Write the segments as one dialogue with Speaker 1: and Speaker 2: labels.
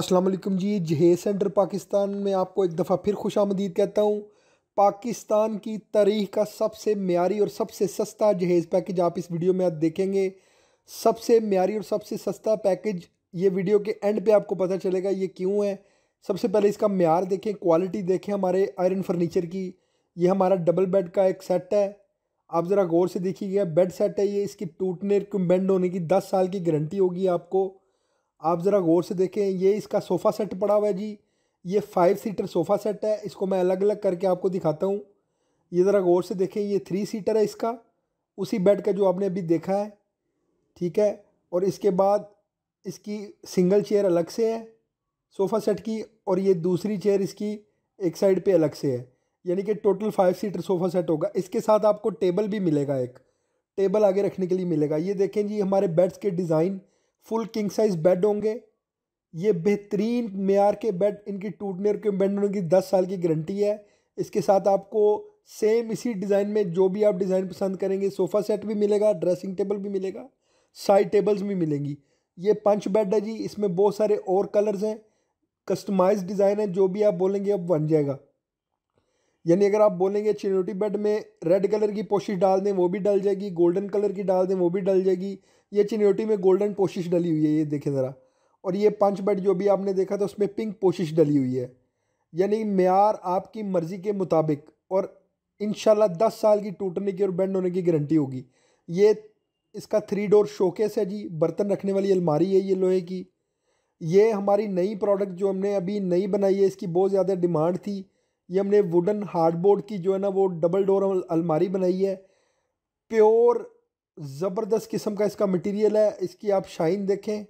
Speaker 1: Aslam ji Jahez centre Pakistan में आपको एक दफ़ा फिर खुश आमदीद कहता हूँ पाकिस्तान की तारीख का सबसे म्यारी और सबसे सस्ता जहेज़ पैकेज आप इस वीडियो में आज देखेंगे सबसे म्यारी और सबसे सस्ता पैकेज ये वीडियो के एंड पे आपको पता चलेगा ये क्यों है सबसे पहले इसका मैार देखें क्वालिटी देखें हमारे आयरन फर्नीचर की ये हमारा डबल बेड का एक सेट है आप ज़रा गौर से देखिएगा बेड सेट है ये इसकी टूटने बेंड होने की दस साल की गारंटी होगी आपको आप ज़रा गौर से देखें ये इसका सोफ़ा सेट पड़ा हुआ है जी ये फाइव सीटर सोफ़ा सेट है इसको मैं अलग अलग करके आपको दिखाता हूँ ये ज़रा गौर से देखें ये थ्री सीटर है इसका उसी बेड का जो आपने अभी देखा है ठीक है और इसके बाद इसकी सिंगल चेयर अलग से है सोफ़ा सेट की और ये दूसरी चेयर इसकी एक साइड पे अलग से है यानी कि total five seater sofa set होगा इसके साथ आपको टेबल भी मिलेगा एक टेबल आगे रखने के लिए मिलेगा ये देखें जी हमारे बेड्स के design full king size bed होंगे ये बेहतरीन मैार के बेड इनकी टूटने के बेड की दस साल की गारंटी है इसके साथ आपको सेम इसी डिज़ाइन में जो भी आप डिज़ाइन पसंद करेंगे सोफ़ा सेट भी मिलेगा ड्रेसिंग टेबल भी मिलेगा साइड टेबल्स भी मिलेंगी ये पंच बेड है जी इसमें बहुत सारे और कलर्स हैं कस्टमाइज डिज़ाइन है जो भी आप बोलेंगे अब बन जाएगा यानी अगर आप बोलेंगे चिनोटी बेड में रेड कलर की पोशिश डाल दें वो भी डल जाएगी गोल्डन कलर की डाल दें वो भी डल जाएगी ये चिनोटी में गोल्डन पोशिश डली हुई है ये देखें ज़रा और ये पंच बेड जो भी आपने देखा था उसमें पिंक पोशिश डली हुई है यानी मैार आपकी मर्ज़ी के मुताबिक और इन दस साल की टूटने की और बेंड होने की गारंटी होगी ये इसका थ्री डोर शोकेस है जी बर्तन रखने वाली अलमारी है ये लोहे की ये हमारी नई प्रोडक्ट जो हमने अभी नई बनाई है इसकी बहुत ज़्यादा डिमांड थी ये हमने वुडन हार्डबोर्ड की जो है ना वो डबल डोर अलमारी बनाई है प्योर ज़बरदस्त किस्म का इसका मटेरियल है इसकी आप शाइन देखें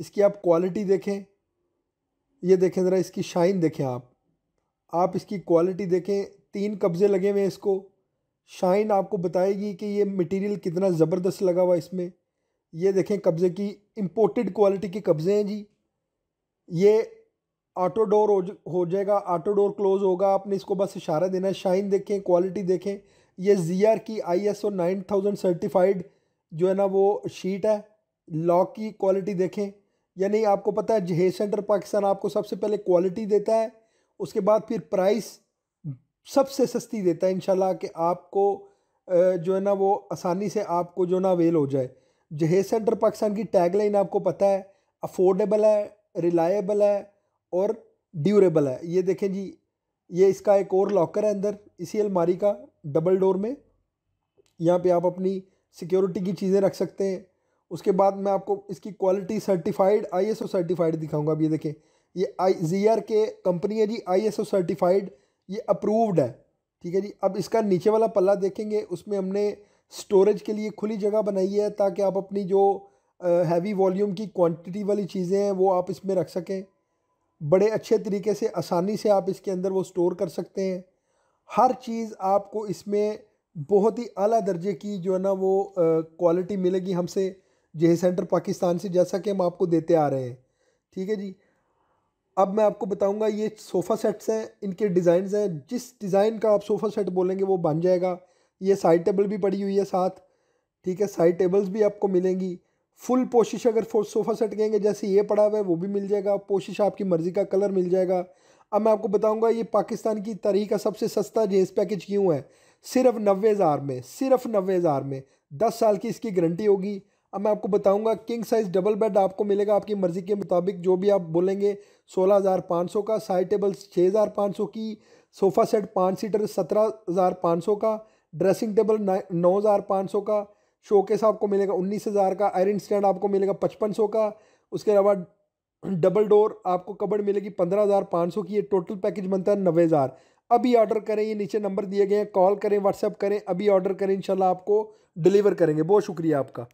Speaker 1: इसकी आप क्वालिटी देखें ये देखें ज़रा इसकी शाइन देखें आप आप इसकी क्वालिटी देखें तीन कब्ज़े लगे हुए हैं इसको शाइन आपको बताएगी कि ये मटेरियल कितना ज़बरदस्त लगा हुआ इसमें ये देखें कब्ज़े की इम्पोर्टेड क्वालिटी के कब्ज़े हैं जी ये ऑटो डोर हो जाएगा ऑटो डोर क्लोज होगा आपने इसको बस इशारा देना है शाइन देखें क्वालिटी देखें ये जी की नाइन थाउजेंड सर्टिफाइड जो है ना वो शीट है लॉक की क्वालिटी देखें यानी आपको पता है जहेज सेंटर पाकिस्तान आपको सबसे पहले क्वालिटी देता है उसके बाद फिर प्राइस सबसे सस्ती देता है इनशाला कि आपको जो है ना वो आसानी से आपको जो ना अवेल हो जाए जहेज सेंटर पाकिस्तान की टैगलाइन आपको पता है अफोर्डेबल है रिलायबल है और ड्यूरेबल है ये देखें जी ये इसका एक और लॉकर है अंदर इसी अलमारी का डबल डोर में यहाँ पे आप अपनी सिक्योरिटी की चीज़ें रख सकते हैं उसके बाद मैं आपको इसकी क्वालिटी सर्टिफाइड आईएसओ सर्टिफाइड दिखाऊंगा अब ये देखें ये आई जी आर के कंपनी है जी आईएसओ सर्टिफाइड ये अप्रूव्ड है ठीक है जी अब इसका नीचे वाला पल्ला देखेंगे उसमें हमने स्टोरेज के लिए खुली जगह बनाई है ताकि आप अपनी जो हैवी वॉल्यूम की क्वांटिटी वाली चीज़ें हैं वो आप इसमें रख सकें बड़े अच्छे तरीके से आसानी से आप इसके अंदर वो स्टोर कर सकते हैं हर चीज़ आपको इसमें बहुत ही अला दर्जे की जो है ना वो क्वालिटी मिलेगी हमसे जे सेंटर पाकिस्तान से जैसा कि हम आपको देते आ रहे हैं ठीक है जी अब मैं आपको बताऊंगा ये सोफ़ा सेट्स हैं इनके डिज़ाइन हैं जिस डिज़ाइन का आप सोफ़ा सेट बोलेंगे वो बन जाएगा ये साइड टेबल भी पड़ी हुई है साथ ठीक है साइड टेबल्स भी आपको मिलेंगी फुल पोशिश अगर सोफ़ा सेट कहेंगे जैसे ये पड़ा हुआ है वो भी मिल जाएगा पोशिश आपकी मर्ज़ी का कलर मिल जाएगा अब मैं आपको बताऊंगा ये पाकिस्तान की तारीख का सबसे सस्ता जेंस पैकेज क्यों है सिर्फ नबे हज़ार में सिर्फ नबे हज़ार में दस साल की इसकी गारंटी होगी अब मैं आपको बताऊंगा किंग साइज़ डबल बेड आपको मिलेगा आपकी मर्ज़ी के मुताबिक जो भी आप बोलेंगे सोलह हज़ार पाँच सौ का साइड टेबल छः हज़ार पाँच सौ की सोफ़ा सेट पाँच सीटर सत्रह हज़ार पाँच सौ का ड्रेसिंग टेबल नौ हज़ार पाँच सौ का शोकेस आपको मिलेगा उन्नीस हज़ार का आयरन स्टैंड आपको मिलेगा पचपन सौ का उसके अलावा डबल डोर आपको कबड़ मिलेगी पंद्रह हज़ार पाँच सौ की ये टोटल पैकेज बनता है नब्बे हज़ार अभी ऑर्डर करें ये नीचे नंबर दिए गए हैं कॉल करें व्हाट्सअप करें अभी ऑर्डर करें इंशाल्लाह आपको डिलीवर करेंगे बहुत शुक्रिया आपका